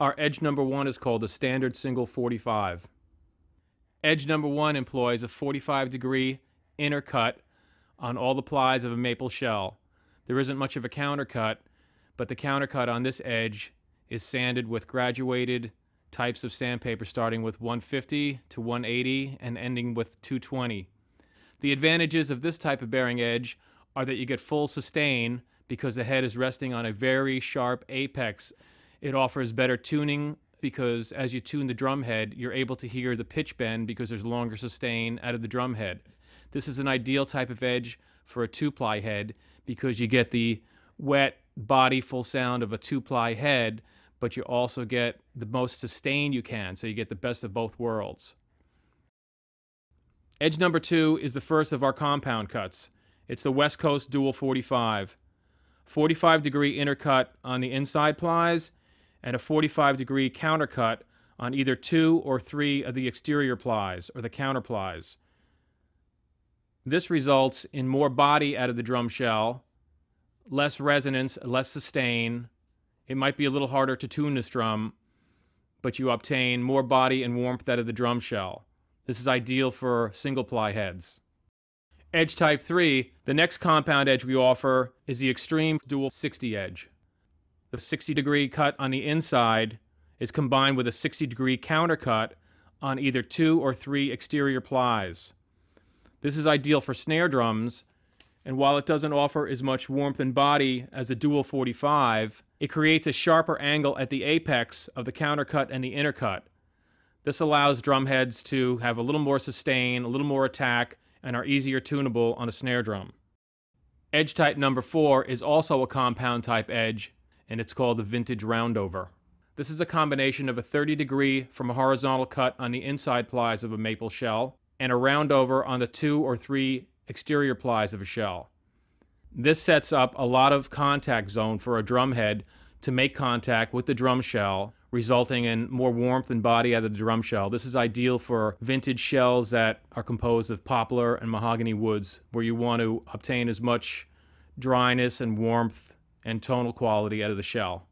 Our edge number one is called the standard single 45. Edge number one employs a 45 degree inner cut on all the plies of a maple shell. There isn't much of a counter cut, but the counter cut on this edge is sanded with graduated types of sandpaper starting with 150 to 180 and ending with 220. The advantages of this type of bearing edge are that you get full sustain because the head is resting on a very sharp apex. It offers better tuning because as you tune the drum head, you're able to hear the pitch bend because there's longer sustain out of the drum head. This is an ideal type of edge for a two ply head because you get the wet body full sound of a two ply head, but you also get the most sustain you can. So you get the best of both worlds. Edge number two is the first of our compound cuts. It's the West Coast Dual 45. 45 degree intercut on the inside plies and a 45 degree countercut on either two or three of the exterior plies or the counterplies. This results in more body out of the drum shell, less resonance, less sustain. It might be a little harder to tune this drum, but you obtain more body and warmth out of the drum shell. This is ideal for single ply heads. Edge Type 3, the next compound edge we offer is the Extreme Dual 60 Edge the 60 degree cut on the inside is combined with a 60 degree countercut on either two or three exterior plies. This is ideal for snare drums, and while it doesn't offer as much warmth and body as a dual 45, it creates a sharper angle at the apex of the countercut and the cut. This allows drumheads to have a little more sustain, a little more attack, and are easier tunable on a snare drum. Edge type number 4 is also a compound type edge and it's called the Vintage Roundover. This is a combination of a 30 degree from a horizontal cut on the inside plies of a maple shell and a roundover on the two or three exterior plies of a shell. This sets up a lot of contact zone for a drumhead to make contact with the drum shell, resulting in more warmth and body out of the drum shell. This is ideal for vintage shells that are composed of poplar and mahogany woods, where you want to obtain as much dryness and warmth and tonal quality out of the shell.